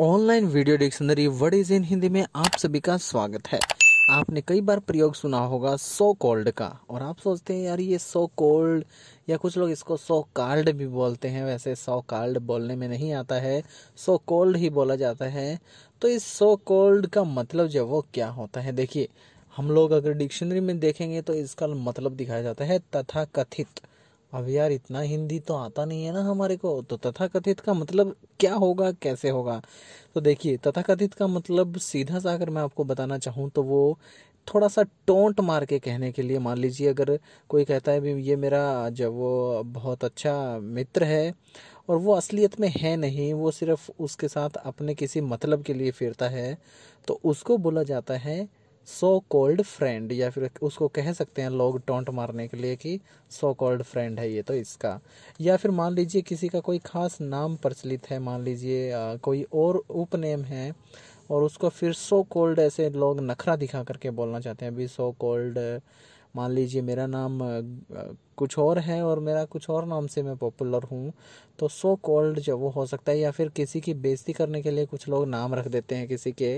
online video dictionary word is in Hindi में आप सभी का स्वागत है आपने कई बार प्रयोग सुना होगा सो कोल्ड का और आप सोचते हैं यार ये सो कोल्ड या कुछ लोग इसको सो कार्ड भी बोलते हैं वैसे सो कार्ड बोलने में नहीं आता है सो कोल्ड ही बोला जाता है तो इस सो कोल्ड का मतलब जो वो क्या होता है देखिए हम लोग अगर डिक्शनरी में देखेंगे तो इसका मतलब दिखाया जाता है तथा कथित अब यार इतना हिंदी तो आता नहीं है ना हमारे को तो तथाकथित का मतलब क्या होगा कैसे होगा तो देखिए तथाकथित का मतलब सीधा सा अगर मैं आपको बताना चाहूँ तो वो थोड़ा सा टोंट मार के कहने के लिए मान लीजिए अगर कोई कहता है भी ये मेरा जब वो बहुत अच्छा मित्र है और वो असलियत में है नहीं वो सिर्फ उसके साथ अपने किसी मतलब के लिए फिरता है तो उसको बोला जाता है सो कॉल्ड फ्रेंड या फिर उसको कह सकते हैं लोग टोंट मारने के लिए कि सो कॉल्ड फ्रेंड है ये तो इसका या फिर मान लीजिए किसी का कोई खास नाम प्रचलित है मान लीजिए कोई और उपनेम है और उसको फिर सो कोल्ड ऐसे लोग नखरा दिखा करके बोलना चाहते हैं अभी सो कोल्ड मान लीजिए मेरा नाम कुछ और है और मेरा कुछ और नाम से मैं पॉपुलर हूँ तो सो कॉल्ड जब वो हो सकता है या फिर किसी की बेइज्जती करने के लिए कुछ लोग नाम रख देते हैं किसी के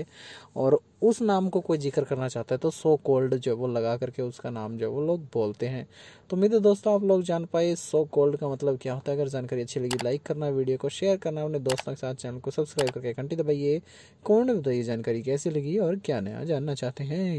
और उस नाम को कोई जिक्र करना चाहता है तो सो कॉल्ड जो वो लगा करके उसका नाम जो वो लोग बोलते हैं तो उम्मीद है दोस्तों आप लोग जान पाए सो कॉल्ड का मतलब क्या होता है अगर जानकारी अच्छी लगी लाइक करना वीडियो को शेयर करना अपने दोस्तों के साथ चैनल को सब्सक्राइब करके घंटी दबाइए कौन बताइए जानकारी कैसी लगी और क्या नया जानना चाहते हैं